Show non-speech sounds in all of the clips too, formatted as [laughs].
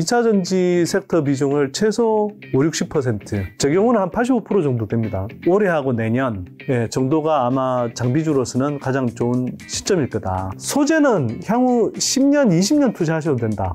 2차 전지 섹터 비중을 최소 5, 60%, 제 경우는 한 85% 정도 됩니다. 올해하고 내년 예, 정도가 아마 장비주로서는 가장 좋은 시점일 거다. 소재는 향후 10년, 20년 투자하셔도 된다.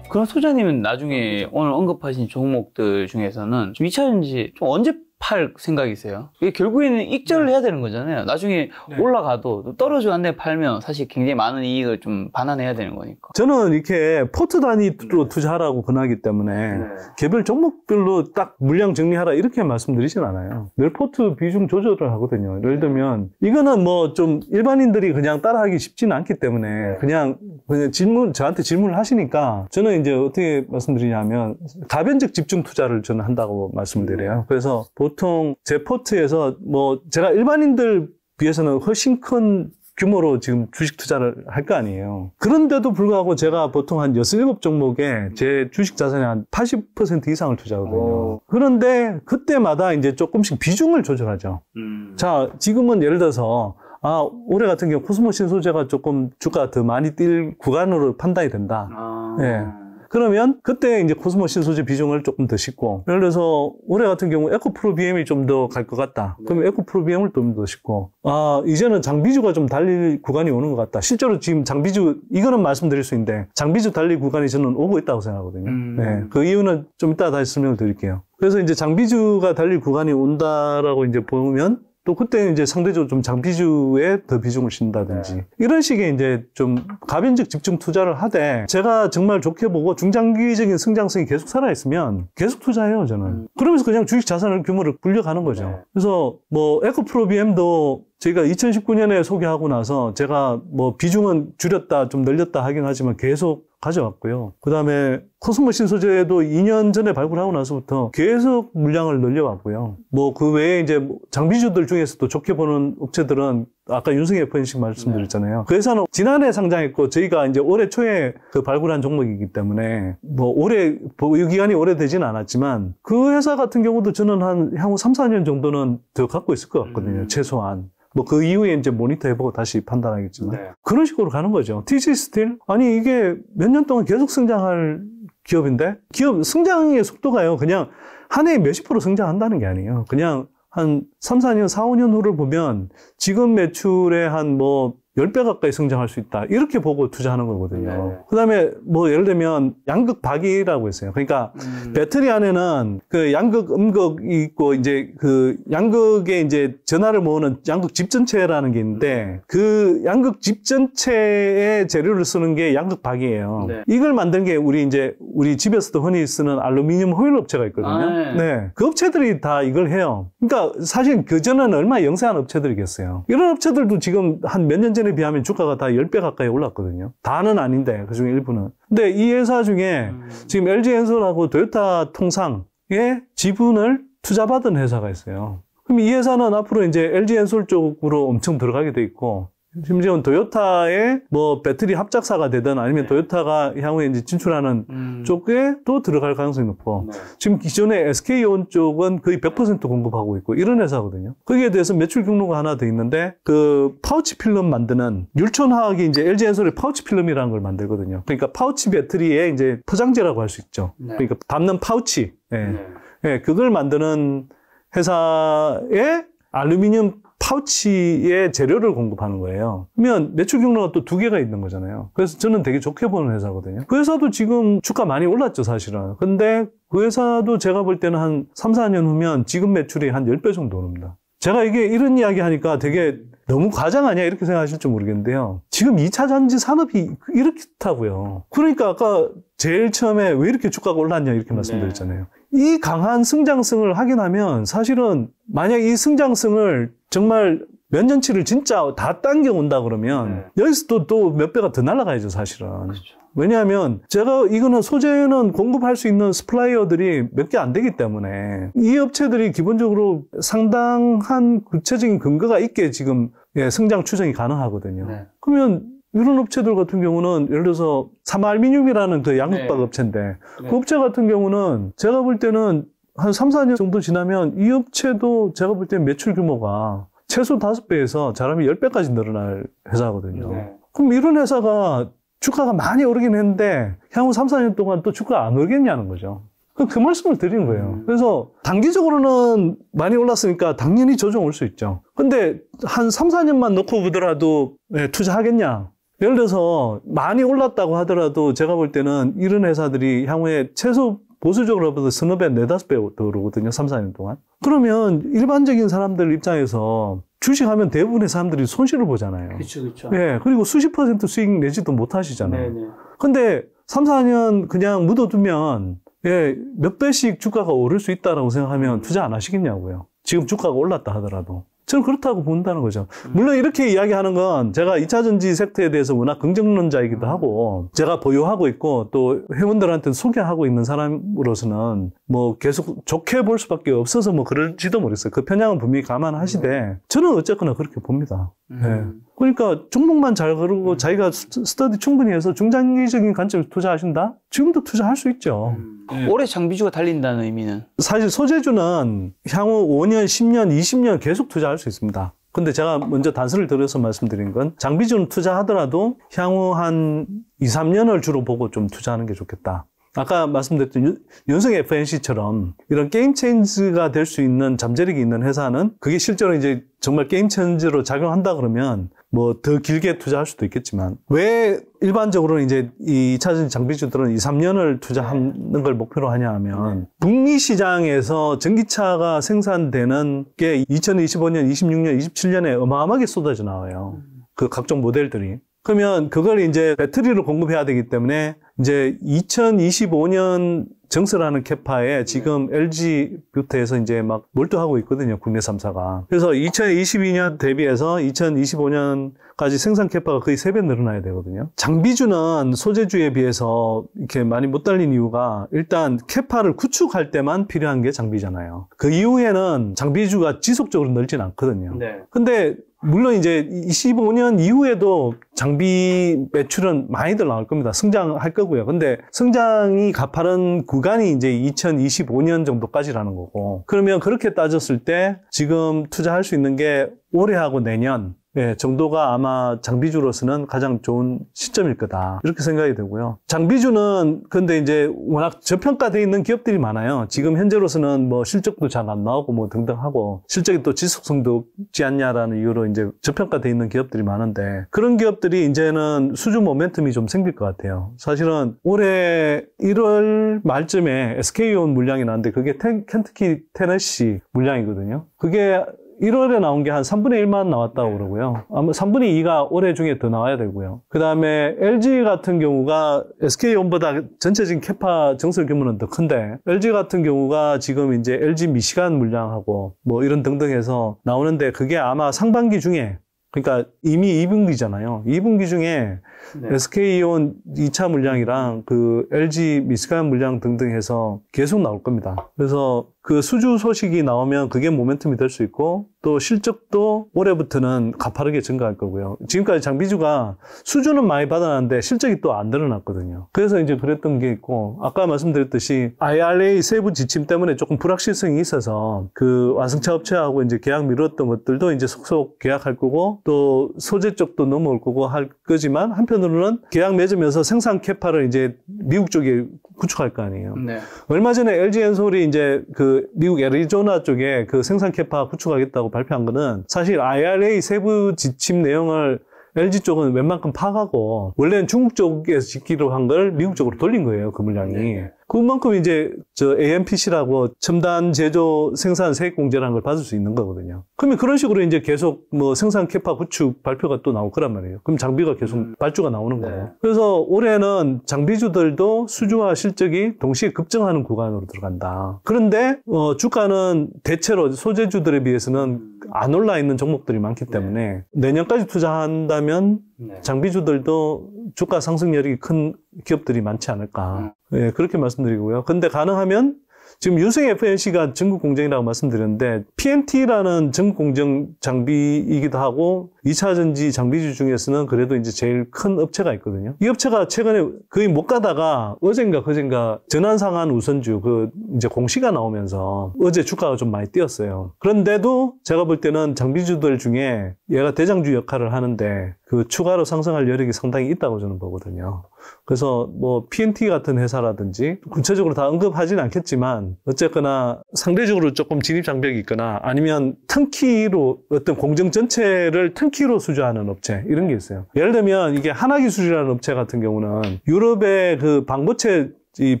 그럼 소장님은 나중에 오늘 언급하신 종목들 중에서는 2차전지 좀 언제 팔 생각이세요? 이게 결국에는 익절을 네. 해야 되는 거잖아요. 나중에 네. 올라가도 네. 떨어져는데 팔면 사실 굉장히 많은 이익을 좀 반환해야 되는 거니까. 저는 이렇게 포트 단위로 네. 투자하라고 권하기 때문에 네. 개별 종목별로 딱 물량 정리하라 이렇게 말씀드리진 않아요. 늘 포트 비중 조절을 하거든요. 예를 네. 들면 이거는 뭐 좀 일반인들이 그냥 따라하기 쉽지는 않기 때문에 그냥 그냥 질문 저한테 질문을 하시니까 저는 이제 어떻게 말씀드리냐면 가변적 집중 투자를 저는 한다고 말씀드려요. 그래서 보통 제 포트에서 뭐 제가 일반인들 비해서는 훨씬 큰 규모로 지금 주식 투자를 할 거 아니에요. 그런데도 불구하고 제가 보통 한 6, 7종목에 제 주식 자산의 한 80% 이상을 투자하거든요. 오. 어. 그런데 그때마다 이제 조금씩 비중을 조절하죠. 음. 자, 지금은 예를 들어서 아, 올해 같은 경우 코스모 신소재가 조금 주가 더 많이 뛸 구간으로 판단이 된다. 아. 예. 그러면 그때 이제 코스모 신소재 비중을 조금 더 싣고 예를 들어서 올해 같은 경우 에코프로 BM이 좀 더 갈 것 같다. 네. 그럼 네. 에코프로 BM을 좀 더 싣고 아 이제는 장비주가 좀 달릴 구간이 오는 것 같다. 실제로 지금 장비주 이거는 말씀드릴 수 있는데 장비주 달릴 구간이 저는 오고 있다고 생각하거든요. 음. 네. 그 이유는 좀 이따 다시 설명을 드릴게요. 그래서 이제 장비주가 달릴 구간이 온다라고 이제 보면 또 그때는 이제 상대적으로 좀 장비주에 더 비중을 신다든지 네. 이런 식의 이제 좀 가변적 집중 투자를 하되 제가 정말 좋게 보고 중장기적인 성장성이 계속 살아있으면 계속 투자해요 저는 음. 그러면서 그냥 주식 자산을 규모를 불려가는 거죠 네. 그래서 뭐 에코프로비엠도 제가 2019년에 소개하고 나서 제가 뭐 비중은 줄였다 좀 늘렸다 하긴 하지만 계속 가져왔고요. 그 다음에 코스모신 소재도 2년 전에 발굴하고 나서부터 계속 물량을 늘려왔고요. 뭐 그 외에 이제 장비주들 중에서도 좋게 보는 업체들은 아까 윤승 FNC 말씀드렸잖아요. 네. 그 회사는 지난해 상장했고 저희가 이제 올해 초에 그 발굴한 종목이기 때문에 뭐 올해 보유기간이 뭐 오래되진 않았지만 그 회사 같은 경우도 저는 한 향후 3, 4년 정도는 더 갖고 있을 것 같거든요. 음. 최소한. 뭐그 이후에 이제 모니터 해보고 다시 판단하겠지만 네. 그런 식으로 가는 거죠. TC 스틸 아니 이게 몇 년 동안 계속 성장할 기업인데 기업 성장의 속도가요. 그냥 한 해에 몇십 프로 성장한다는 게 아니에요. 그냥 한 3, 4년, 4, 5년 후를 보면 지금 매출의 한뭐 10배 가까이 성장할 수 있다. 이렇게 보고 투자하는 거거든요. 네. 그 다음에 뭐 예를 들면 양극 박이라고 했어요 그러니까 음. 배터리 안에는 그 양극, 음극이 있고 이제 그 양극에 이제 전화를 모으는 양극 집전체라는 게 있는데 음. 그 양극 집전체의 재료를 쓰는 게 양극 박이에요. 네. 이걸 만든 게 우리 이제 우리 집에서도 흔히 쓰는 알루미늄 호일 업체가 있거든요. 아, 네. 네. 그 업체들이 다 이걸 해요. 그러니까 사실 그전에는 얼마 영세한 업체들이겠어요. 이런 업체들도 지금 한 몇 년 전에 전에 비하면 주가가 다 10배 가까이 올랐거든요. 다는 아닌데, 그 중에 일부는. 근데 이 회사 중에 음. 지금 LG엔솔하고 도요타 통상의 지분을 투자받은 회사가 있어요. 그럼 이 회사는 앞으로 이제 LG엔솔 쪽으로 엄청 들어가게 돼 있고, 심지어는 도요타의 뭐 배터리 합작사가 되든 아니면 네. 도요타가 향후에 이제 진출하는 음. 쪽에 또 들어갈 가능성이 높고 네. 지금 기존의 SK온 쪽은 거의 100% 공급하고 있고 이런 회사거든요. 거기에 대해서 매출 경로가 하나 돼 있는데 그 파우치 필름 만드는 율촌화학이 이제 LG 엔솔의 파우치 필름이라는 걸 만들거든요. 그러니까 파우치 배터리의 이제 포장재라고 할 수 있죠. 네. 그러니까 담는 파우치, 예, 네. 네. 그걸 만드는 회사의 알루미늄 파우치에 재료를 공급하는 거예요. 그러면 매출 경로가 또 두 개가 있는 거잖아요. 그래서 저는 되게 좋게 보는 회사거든요. 그 회사도 지금 주가 많이 올랐죠, 사실은. 근데 그 회사도 제가 볼 때는 한 3, 4년 후면 지금 매출이 한 10배 정도 오릅니다. 제가 이게 이런 이야기 하니까 되게 너무 과장 아니야 이렇게 생각하실지 모르겠는데요. 지금 2차 전지 산업이 이렇다고요. 그러니까 아까 제일 처음에 왜 이렇게 주가가 올랐냐 이렇게 네. 말씀드렸잖아요. 네. 이 강한 성장성을 확인하면 사실은 만약 이 성장성을 정말 몇 년치를 진짜 다 당겨온다 그러면 네. 여기서 또 또 몇 배가 더 날아가야죠 사실은. 그렇죠. 왜냐하면 제가 이거는 소재는 공급할 수 있는 스플라이어들이 몇 개 안 되기 때문에 이 업체들이 기본적으로 상당한 구체적인 근거가 있게 지금 예, 성장 추정이 가능하거든요. 네. 그러면 이런 업체들 같은 경우는 예를 들어서 삼알미늄이라는 그 양육박 네. 업체인데 그 네. 그 업체 같은 경우는 제가 볼 때는 한 3, 4년 정도 지나면 이 업체도 제가 볼때는 매출 규모가 최소 5배에서 자람이 10배까지 늘어날 회사거든요. 네. 그럼 이런 회사가 주가가 많이 오르긴 했는데 향후 3, 4년 동안 또주가안 오르겠냐는 거죠. 그 말씀을 드린 거예요. 음. 그래서 단기적으로는 많이 올랐으니까 당연히 조정 올 수 있죠. 근데 한 3, 4년만 놓고 보더라도 네, 투자하겠냐? 예를 들어서 많이 올랐다고 하더라도 제가 볼 때는 이런 회사들이 향후에 최소 보수적으로 봐도 스너 배, 네다섯 배 오르거든요. 3, 4년 동안. 그러면 일반적인 사람들 입장에서 주식하면 대부분의 사람들이 손실을 보잖아요. 그렇죠, 그 그리고 수십 퍼센트 수익 내지도 못하시잖아요. 그런데 3, 4년 그냥 묻어두면 예, 몇 배씩 주가가 오를 수 있다라고 생각하면 투자 안 하시겠냐고요. 지금 주가가 올랐다 하더라도. 저는 그렇다고 본다는 거죠. 음. 물론 이렇게 이야기하는 건 제가 2차 전지 섹터에 대해서 워낙 긍정론자이기도 음. 하고 제가 보유하고 있고 또 회원들한테 소개하고 있는 사람으로서는 뭐 계속 좋게 볼 수밖에 없어서 뭐 그럴지도 모르겠어요. 그 편향은 분명히 감안하시되 네. 저는 어쨌거나 그렇게 봅니다. 음. 네. 그러니까 종목만 잘 고르고 음. 자기가 스터디 충분히 해서 중장기적인 관점에서 투자하신다? 지금도 투자할 수 있죠. 음. 네. 올해 장비주가 달린다는 의미는? 사실 소재주는 향후 5년, 10년, 20년 계속 투자할 수 있습니다. 근데 제가 먼저 단서를 들어서 말씀드린 건 장비주는 투자하더라도 향후 한 2, 3년을 주로 보고 좀 투자하는 게 좋겠다. 아까 말씀드렸던 연성 FNC처럼 이런 게임 체인지가 될 수 있는 잠재력이 있는 회사는 그게 실제로 이제 정말 게임 체인지로 작용한다 그러면 뭐더 길게 투자할 수도 있겠지만 왜 일반적으로는 이제 이차전 장비주들은 2, 3년을 투자하는 걸 목표로 하냐 하면 네. 북미 시장에서 전기차가 생산되는 게 2025년, 26년, 27년에 어마어마하게 쏟아져 나와요. 음. 그 각종 모델들이. 그러면 그걸 이제 배터리를 공급해야 되기 때문에 이제 2025년 정설하는 캐파에 네. 지금 LG 뷰트에서 이제 막 몰두하고 있거든요. 국내 3사가. 그래서 2022년 대비해서 2025년까지 생산 캐파가 거의 3배 늘어나야 되거든요. 장비주는 소재주에 비해서 이렇게 많이 못 달린 이유가 일단 캐파를 구축할 때만 필요한 게 장비잖아요. 그 이후에는 장비주가 지속적으로 늘진 않거든요. 네. 근데 물론 이제 25년 이후에도 장비 매출은 많이들 나올 겁니다. 성장할 거고요. 근데 성장이 가파른 구간이 이제 2025년 정도까지라는 거고. 그러면 그렇게 따졌을 때 지금 투자할 수 있는 게 올해하고 내년 예, 정도가 아마 장비주로서는 가장 좋은 시점일 거다. 이렇게 생각이 되고요. 장비주는 근데 이제 워낙 저평가되어 있는 기업들이 많아요. 지금 현재로서는 뭐 실적도 잘 안 나오고 뭐 등등 하고 실적이 또 지속성도 없지 않냐라는 이유로 이제 저평가되어 있는 기업들이 많은데 그런 기업들이 이제는 수주 모멘텀이 좀 생길 것 같아요. 사실은 올해 1월 말쯤에 SK온 물량이 나왔는데 그게 텐, 켄트키 테네시 물량이거든요. 그게 1월에 나온 게 한 3분의 1만 나왔다고 네. 그러고요. 아마 3분의 2가 올해 중에 더 나와야 되고요. 그 다음에 LG 같은 경우가 SK온보다 전체적인 캐파 정설 규모는 더 큰데 LG 같은 경우가 지금 이제 LG 미시간 물량하고 뭐 이런 등등 해서 나오는데 그게 아마 상반기 중에 그러니까 이미 2분기잖아요. 2분기 중에 네. SK온 2차 물량이랑 그 LG 미시간 물량 등등 해서 계속 나올 겁니다. 그래서 그 수주 소식이 나오면 그게 모멘텀이 될 수 있고 또 실적도 올해부터는 가파르게 증가할 거고요. 지금까지 장비주가 수주는 많이 받아놨는데 실적이 또 안 드러났거든요. 그래서 이제 그랬던 게 있고 아까 말씀드렸듯이 IRA 세부 지침 때문에 조금 불확실성이 있어서 그 완성차 업체하고 이제 계약 미뤘던 것들도 이제 속속 계약할 거고 또 소재 쪽도 넘어올 거고 할 거지만 한편으로는 계약 맺으면서 생산 캐파를 이제 미국 쪽에 구축할 거 아니에요. 네. 얼마 전에 LG 엔솔이 이제 그 미국 애리조나 쪽에 그 생산 캐파 구축하겠다고 발표한 거는 사실 IRA 세부 지침 내용을 LG 쪽은 웬만큼 파악하고 원래는 중국 쪽에서 짓기로 한 걸 미국 쪽으로 돌린 거예요 그 물량이. 네. 그만큼 이제 저 AMPC라고 첨단 제조 생산 세액 공제라는 걸 받을 수 있는 거거든요. 그러면 그런 식으로 이제 계속 뭐 생산 캐파 구축 발표가 또 나올 거란 말이에요. 그럼 장비가 계속 음. 발주가 나오는 거예요. 네. 그래서 올해는 장비주들도 수주와 실적이 동시에 급증하는 구간으로 들어간다. 그런데 어 주가는 대체로 소재주들에 비해서는 음. 안 올라 있는 종목들이 많기 네. 때문에 네. 내년까지 투자한다면 네. 장비주들도 주가 상승력이 큰 기업들이 많지 않을까. 음. 예, 네, 그렇게 말씀드리고요. 근데 가능하면 지금 유생 f n c 가 전국 공정이라고 말씀드렸는데 PMT라는 전국 공정 장비이기도 하고 2차 전지 장비주 중에서는 그래도 이제 제일 큰 업체가 있거든요. 이 업체가 최근에 거의 못 가다가 어젠가 그젠가 전환상한 우선주 그 이제 공시가 나오면서 어제 주가가 좀 많이 뛰었어요. 그런데도 제가 볼 때는 장비주들 중에 얘가 대장주 역할을 하는데 그 추가로 상승할 여력이 상당히 있다고 저는 보거든요. 그래서 뭐 PNT 같은 회사라든지 구체적으로 다 언급하진 않겠지만 어쨌거나 상대적으로 조금 진입 장벽이 있거나 아니면 턴키로 어떤 공정 전체를 턴키로 수주하는 업체 이런 게 있어요. 예를 들면 이게 하나기술이라는 업체 같은 경우는 유럽의 그방부채이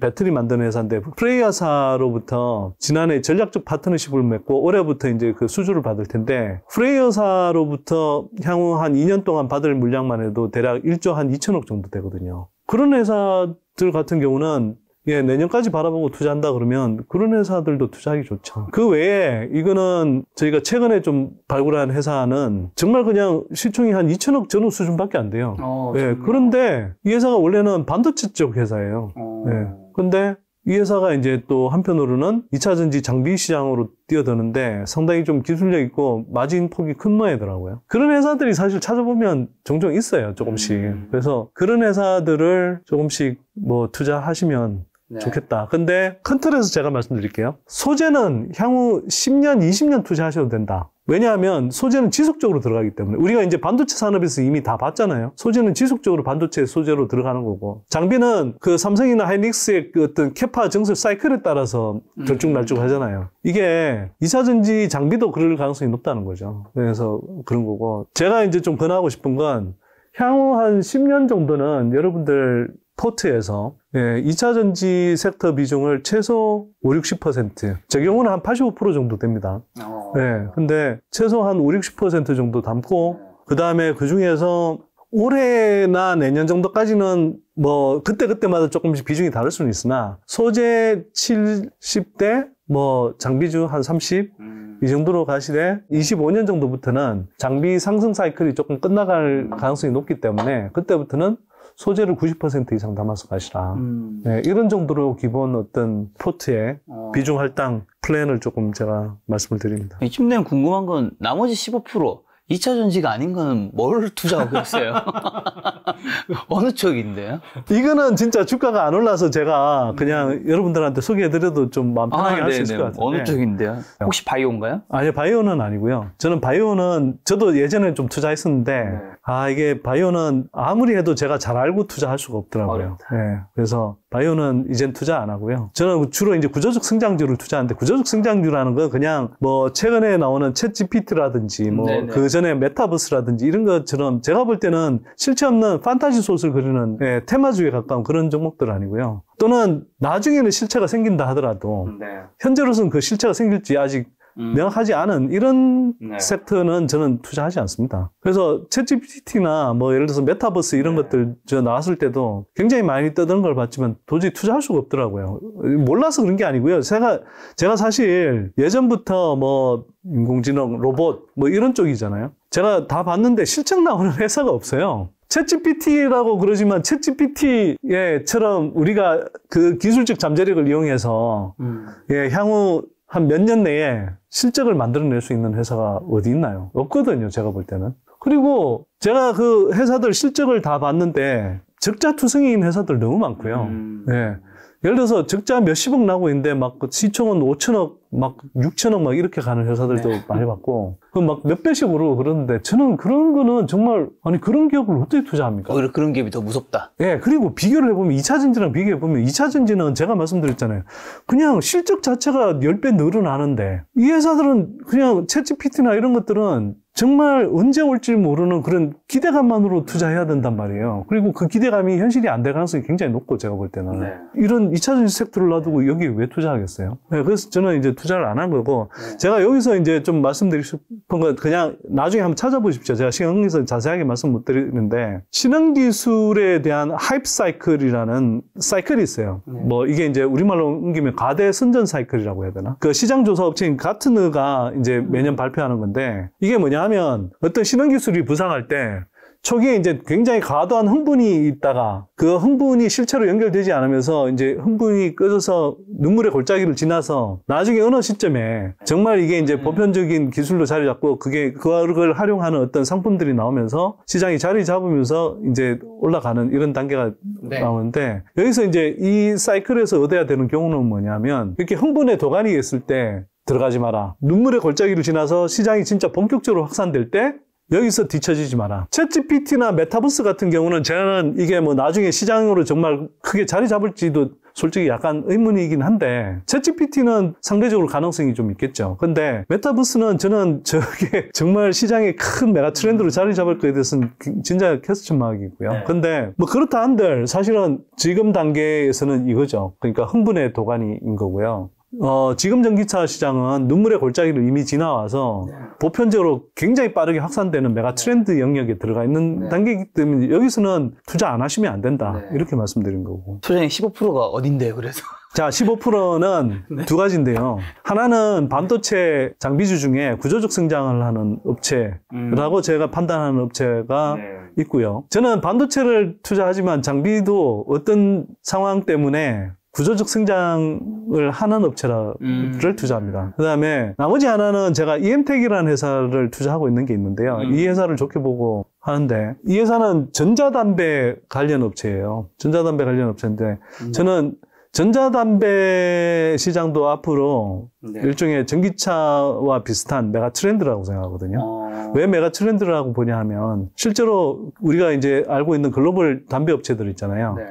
배터리 만드는 회사인데 프레이어사로부터 지난해 전략적 파트너십을 맺고 올해부터 이제 그 수주를 받을 텐데 프레이어사로부터 향후 한 2년 동안 받을 물량만 해도 대략 1조 한 2천억 정도 되거든요. 그런 회사들 같은 경우는 예, 내년까지 바라보고 투자한다 그러면 그런 회사들도 투자하기 좋죠. 그 외에 이거는 저희가 최근에 좀 발굴한 회사는 정말 그냥 시총이 한 2천억 전후 수준밖에 안 돼요. 어, 예, 그런데 이 회사가 원래는 반도체 쪽 회사예요. 어. 예, 근데 이 회사가 이제 또 한편으로는 2차전지 장비 시장으로 뛰어드는데 상당히 좀 기술력 있고 마진 폭이 큰 모양이더라고요. 그런 회사들이 사실 찾아보면 종종 있어요. 조금씩. 음. 그래서 그런 회사들을 조금씩 뭐 투자하시면 네. 좋겠다. 근데 큰 틀에서 제가 말씀드릴게요. 소재는 향후 10년, 20년 투자하셔도 된다. 왜냐하면 소재는 지속적으로 들어가기 때문에 우리가 이제 반도체 산업에서 이미 다 봤잖아요. 소재는 지속적으로 반도체 소재로 들어가는 거고 장비는 그 삼성이나 하이닉스의 그 어떤 캐파 증설 사이클에 따라서 들쭉날쭉 음. 하잖아요. 이게 이사전지 장비도 그럴 가능성이 높다는 거죠. 그래서 그런 거고 제가 이제 좀 권하고 싶은 건 향후 한 10년 정도는 여러분들 포트에서 2차 예, 전지 섹터 비중을 최소 5, 60%, 제 경우는 한 85% 정도 됩니다. 어. 예, 근데 최소 한 5, 60% 정도 담고, 그 다음에 그 중에서 올해나 내년 정도까지는 뭐 그때그때마다 조금씩 비중이 다를 수는 있으나 소재 70대 뭐 장비주 한 30, 음. 이 정도로 가시되 25년 정도부터는 장비 상승 사이클이 조금 끝나갈 가능성이 높기 때문에 그때부터는 소재를 90% 이상 담아서 가시라. 음. 네, 이런 정도로 기본 어떤 포트에 어. 비중 할당 플랜을 조금 제가 말씀을 드립니다. 이쯤 되면 궁금한 건 나머지 15% 2차 전지가 아닌 거는 뭘 투자하고 있어요? [laughs] 어느 쪽인데요? 이거는 진짜 주가가 안 올라서 제가 그냥 음. 여러분들한테 소개해드려도 좀 마음 아, 편하게 아, 할수 있을 것 같아요. 어느 네. 쪽인데요? 혹시 바이오인가요? 아니요, 바이오는 아니고요. 저는 바이오는 저도 예전에 좀 투자했었는데 네. 아 이게 바이오는 아무리 해도 제가 잘 알고 투자할 수가 없더라고요. 네, 그래서 바이오는 이젠 투자 안 하고요. 저는 주로 이제 구조적 성장주를 투자하는데 구조적 성장주라는 건 그냥 뭐 최근에 나오는 챗 GPT라든지 뭐그 음, 전에 메타버스라든지 이런 것처럼 제가 볼 때는 실체 없는 판타지 소설 그리는 예, 테마주에 가까운 그런 종목들 아니고요. 또는 나중에는 실체가 생긴다 하더라도 음, 네. 현재로서는 그 실체가 생길지 아직 명확하지 음. 않은 이런 네. 섹터는 저는 투자하지 않습니다. 그래서 챗GPT나 뭐 예를 들어서 메타버스 이런 네. 것들 저 나왔을 때도 굉장히 많이 뜨던 걸 봤지만 도저히 투자할 수가 없더라고요. 몰라서 그런 게 아니고요. 제가 제가 사실 예전부터 뭐 인공지능, 로봇 뭐 이런 쪽이잖아요. 제가 다 봤는데 실적 나오는 [laughs] 회사가 없어요. 챗GPT라고 그러지만 챗GPT처럼 우리가 그 기술적 잠재력을 이용해서 음. 예, 향후 한 몇 년 내에 실적을 만들어낼 수 있는 회사가 어디 있나요? 없거든요, 제가 볼 때는. 그리고 제가 그 회사들 실적을 다 봤는데 적자투성이인 회사들 너무 많고요. 음. 예. 예를 들어서 적자 몇십억 나고 있는데 막 시총은 5천억 막 6천억 막 이렇게 가는 회사들도 네. 많이 봤고 그 막 몇배씩 오르고 그러는데 저는 그런 거는 정말 아니 그런 기업을 어떻게 투자합니까? 오히려 그런 기업이 더 무섭다. 예, 그리고 비교를 해보면 2차 전지랑 비교해보면 2차 전지는 제가 말씀드렸잖아요. 그냥 실적 자체가 10배 늘어나는데 이 회사들은 그냥 채찌 피 t 나 이런 것들은 정말 언제 올지 모르는 그런 기대감만으로 투자해야 된단 말이에요. 그리고 그 기대감이 현실이 안 될 가능성이 굉장히 높고 제가 볼 때는 네. 이런 2차전지 섹터를 놔두고 네. 여기 에왜 투자하겠어요? 네, 그래서 저는 이제 투자를 안 한 거고 네. 제가 여기서 이제 좀 말씀드리고 싶은 건 그냥 나중에 한번 찾아보십시오. 제가 시간 관계서 자세하게 말씀 못 드리는데 신흥 기술에 대한 하이프 사이클이라는 사이클이 있어요. 네. 뭐 이게 이제 우리말로 옮기면 과대 선전 사이클이라고 해야 되나? 그 시장 조사 업체인 가트너가 이제 매년 음. 발표하는 건데 이게 뭐냐 왜냐하면 어떤 신흥기술이 부상할 때 초기에 이제 굉장히 과도한 흥분이 있다가 그 흥분이 실체로 연결되지 않으면서 이제 흥분이 꺼져서 눈물의 골짜기를 지나서 나중에 어느 시점에 정말 이게 이제 네. 보편적인 기술로 자리 잡고 그게 그걸 활용하는 어떤 상품들이 나오면서 시장이 자리 잡으면서 이제 올라가는 이런 단계가 네. 나오는데 여기서 이제 이 사이클에서 얻어야 되는 경우는 뭐냐면 이렇게 흥분의 도가니 있을 때 들어가지 마라. 눈물의 골짜기를 지나서 시장이 진짜 본격적으로 확산될 때 여기서 뒤처지지 마라. 챗GPT나 메타버스 같은 경우는 저는 이게 뭐 나중에 시장으로 정말 크게 자리 잡을지도 솔직히 약간 의문이긴 한데 챗GPT는 상대적으로 가능성이 좀 있겠죠. 근데 메타버스는 저는 저게 [laughs] 정말 시장의 큰 메가 트렌드로 자리 잡을 거에 대해서는 진짜 캐스천마이고요 네. 근데 뭐 그렇다 한들 사실은 지금 단계에서는 이거죠. 그러니까 흥분의 도가니인 거고요. 어, 지금 전기차 시장은 눈물의 골짜기를 이미 지나와서 네. 보편적으로 굉장히 빠르게 확산되는 메가 네. 트렌드 영역에 들어가 있는 네. 단계이기 때문에 여기서는 투자 안 하시면 안 된다. 네. 이렇게 말씀드린 거고. 소장님 15%가 어딘데요, 그래서? [laughs] 자, 15%는 [laughs] 네. 두 가지인데요. 하나는 반도체 장비주 중에 구조적 성장을 하는 업체라고 음. 제가 판단하는 업체가 네. 있고요. 저는 반도체를 투자하지만 장비도 어떤 상황 때문에 구조적 성장을 하는 업체를 음. 투자합니다. 그다음에 나머지 하나는 제가 EM텍이라는 회사를 투자하고 있는 게 있는데요. 음. 이 회사를 좋게 보고 하는데 이 회사는 전자담배 관련 업체예요. 전자담배 관련 업체인데 음. 저는 전자담배 시장도 앞으로 네. 일종의 전기차와 비슷한 메가 트렌드라고 생각하거든요. 어... 왜 메가 트렌드라고 보냐 하면 실제로 우리가 이제 알고 있는 글로벌 담배 업체들 있잖아요. 네.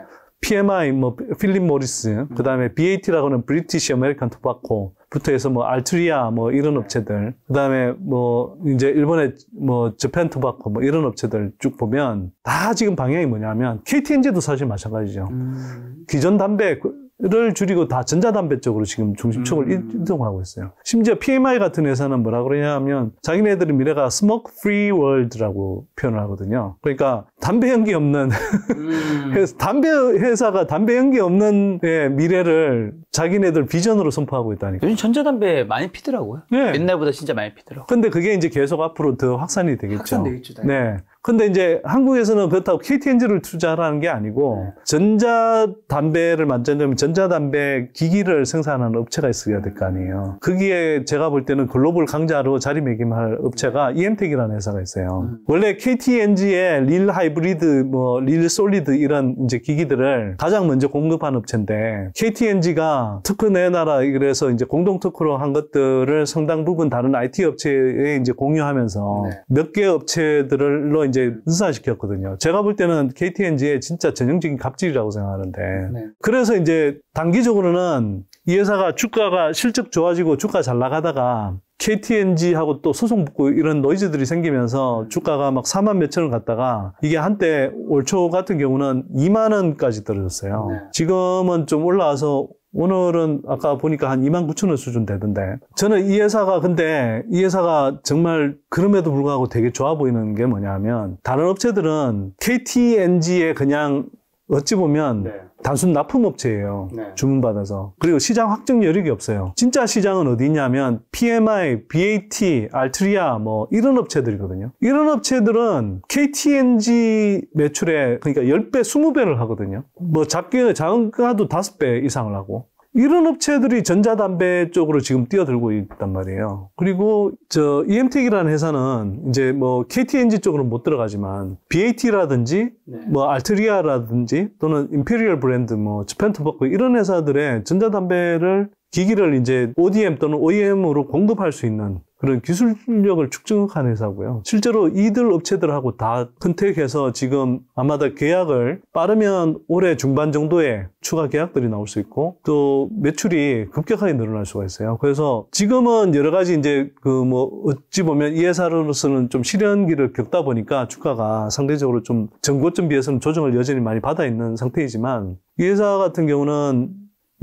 PMI, 뭐 필립 모리스, 그 다음에 BAT라고 하는 브리티시 아메리칸 토바코, 부터 해서 뭐 알트리아 뭐 이런 업체들, 그 다음에 뭐 이제 일본의 뭐 저펜 토바코 뭐 이런 업체들 쭉 보면 다 지금 방향이 뭐냐면 KTNG도 사실 마찬가지죠. 음. 기존 담배 그를 줄이고 다 전자담배 쪽으로 지금 중심축을 음. 이동하고 있어요. 심지어 PMI 같은 회사는 뭐라 그러냐 하면 자기네들의 미래가 smoke free w o r l d 라고 표현을 하거든요. 그러니까 담배 연기 없는 음. [laughs] 담배 회사가 담배 연기 없는 예, 미래를 자기네들 비전으로 선포하고 있다니까. 요즘 전자담배 많이 피더라고요. 네. 옛날보다 진짜 많이 피더라고요. 근데 그게 이제 계속 앞으로 더 확산이 되겠죠. 확산되겠죠. 당연히. 네. 근데 이제 한국에서는 그렇다고 KTNG를 투자하라는 게 아니고 네. 전자담배를 만드는 전자담배 기기를 생산하는 업체가 있어야 될 거 아니에요. 거기에 제가 볼 때는 글로벌 강자로 자리매김할 업체가 EM텍이라는 회사가 있어요. 음. 원래 KTNG의 릴 하이브리드, 뭐, 릴 솔리드 이런 이제 기기들을 가장 먼저 공급한 업체인데 KTNG가 특허 내놔라 그래서 이제 공동 특허로 한 것들을 상당 부분 다른 IT 업체에 이제 공유하면서 네. 몇개 업체들로 을 이제 은사시켰거든요. 제가 볼 때는 KTNG의 진짜 전형적인 갑질이라고 생각하는데. 네. 그래서 이제 단기적으로는 이 회사가 주가가 실적 좋아지고 주가 잘 나가다가 KTNG하고 또 소송 붙고 이런 노이즈들이 생기면서 네. 주가가 막 4만 몇천 원 갔다가 이게 한때 올 초 같은 경우는 2만 원까지 떨어졌어요. 네. 지금은 좀 올라와서 오늘은 아까 보니까 한 2만 9천 원 수준 되던데. 저는 이 회사가 근데 이 회사가 정말 그럼에도 불구하고 되게 좋아 보이는 게 뭐냐면 다른 업체들은 KTNG에 그냥 어찌 보면 네. 단순 납품업체예요. 네. 주문받아서. 그리고 시장 확정 여력이 없어요. 진짜 시장은 어디냐면 PMI, BAT, 알트리아 뭐 이런 업체들이거든요. 이런 업체들은 KTNG 매출에 그러니까 10배, 20배를 하거든요. 뭐 작게 작은 가도 5배 이상을 하고 이런 업체들이 전자담배 쪽으로 지금 뛰어들고 있단 말이에요. 그리고 저 EMTEC이라는 회사는 이제 뭐 KTNG 쪽으로는 못 들어가지만 BAT라든지 네. 뭐 알트리아라든지 또는 임페리얼 브랜드 뭐주펜트버코 이런 회사들의 전자담배를 기기를 이제 ODM 또는 OEM으로 공급할 수 있는 그런 기술력을 축적한 회사고요. 실제로 이들 업체들하고 다 컨택해서 지금 아마도 계약을 빠르면 올해 중반 정도에 추가 계약들이 나올 수 있고 또 매출이 급격하게 늘어날 수가 있어요. 그래서 지금은 여러 가지 이제 그 뭐 어찌 보면 이 회사로서는 좀 실현기를 겪다 보니까 주가가 상대적으로 좀 전고점 비해서는 조정을 여전히 많이 받아 있는 상태이지만 이 회사 같은 경우는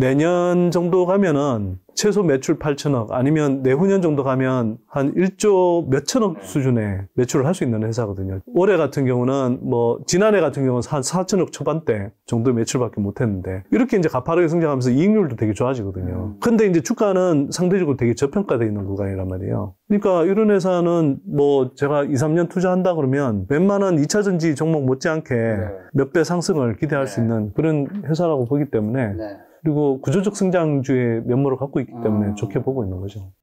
내년 정도 가면은 최소 매출 8천억 아니면 내후년 정도 가면 한 1조 몇천억 수준의 매출을 할 수 있는 회사거든요. 올해 같은 경우는 뭐 지난해 같은 경우는 한 4천억 초반대 정도 매출밖에 못 했는데 이렇게 이제 가파르게 성장하면서 이익률도 되게 좋아지거든요. 음. 근데 이제 주가는 상대적으로 되게 저평가되어 있는 구간이란 말이에요. 그러니까 이런 회사는 뭐 제가 2, 3년 투자한다 그러면 웬만한 2차 전지 종목 못지않게 네. 몇배 상승을 기대할 수 네. 있는 그런 회사라고 보기 때문에 네. 그리고 구조적 성장주의 면모를 갖고 있기 때문에 아. 좋게 보고 있는 거죠.